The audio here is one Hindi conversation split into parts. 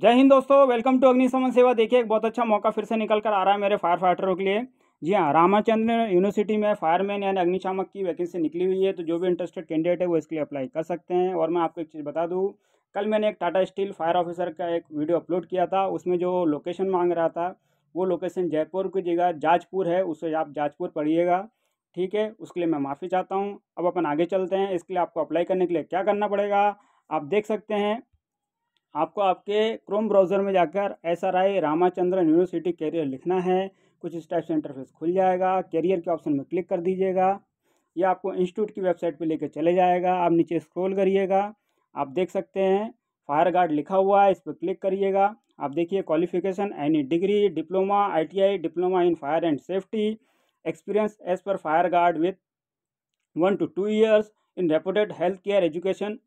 जय हिंद दोस्तों वेलकम टू अग्निशमन सेवा देखिए एक बहुत अच्छा मौका फिर से निकल कर आ रहा है मेरे फायर फाइटरों के लिए जी हाँ रामाचंद्र यूनिवर्सिटी में फायरमैन यानी अग्निशामक की वैकेंसी निकली हुई है तो जो भी इंटरेस्टेड कैंडिडेट है वो इसके लिए अप्लाई कर सकते हैं और मैं आपको एक चीज़ बता दूँ कल मैंने एक टाटा स्टील फायर ऑफिसर का एक वीडियो अपलोड किया था उसमें जो लोकेशन मांग रहा था वो लोकेशन जयपुर की जगह जाजपुर है उससे आप जाजपुर पढ़िएगा ठीक है उसके लिए मैं माफ़ी चाहता हूँ अब अपन आगे चलते हैं इसके लिए आपको अप्लाई करने के लिए क्या करना पड़ेगा आप देख सकते हैं आपको आपके क्रोम ब्राउज़र में जाकर S R I Ramachandran university career लिखना है कुछ इस टाइप से इंटरफेस खुल जाएगा कैरियर के ऑप्शन में क्लिक कर दीजिएगा या आपको इंस्टीट्यूट की वेबसाइट पर लेकर चले जाएगा आप नीचे स्क्रॉल करिएगा आप देख सकते हैं फायर गार्ड लिखा हुआ है इस पर क्लिक करिएगा आप देखिए qualification any degree diploma ITI diploma in fire and safety experience as per fire guard with one two two years in reputed health care education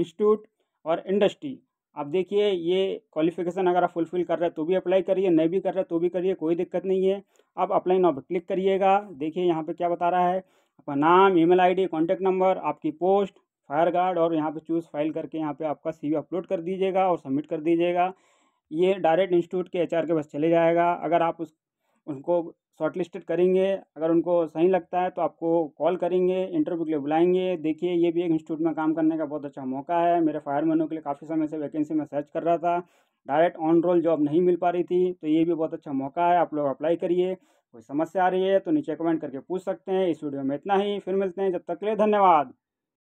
institute और इंडस्ट्री आप देखिए ये क्वालिफिकेशन अगर आप फुलफिल कर रहे हैं तो भी अप्लाई करिए नहीं भी कर रहे तो भी करिए कोई दिक्कत नहीं है आप अप्लाई नाव पर क्लिक करिएगा देखिए यहाँ पे क्या बता रहा है आपका नाम ईमेल आईडी कॉन्टैक्ट नंबर आपकी पोस्ट फायर गार्ड और यहाँ पे चूज़ फाइल करके यहाँ पे आपका वी अपलोड कर दीजिएगा और सबमिट कर दीजिएगा ये डायरेक्ट इंस्टीट्यूट के आर के पास चले जाएगा अगर आप उस उनको शॉर्ट लिस्टेड करेंगे अगर उनको सही लगता है तो आपको कॉल करेंगे इंटरव्यू के लिए बुलाएंगे देखिए ये भी एक इंस्टीट्यूट में काम करने का बहुत अच्छा मौका है मेरे फायरमैनों के लिए काफ़ी समय से वैकेंसी में सर्च कर रहा था डायरेक्ट ऑन रोल जॉब नहीं मिल पा रही थी तो ये भी बहुत अच्छा मौका है आप लोग अप्लाई करिए कोई समस्या आ रही है तो नीचे कमेंट करके पूछ सकते हैं इस वीडियो में इतना ही फिर मिलते हैं जब तक के लिए धन्यवाद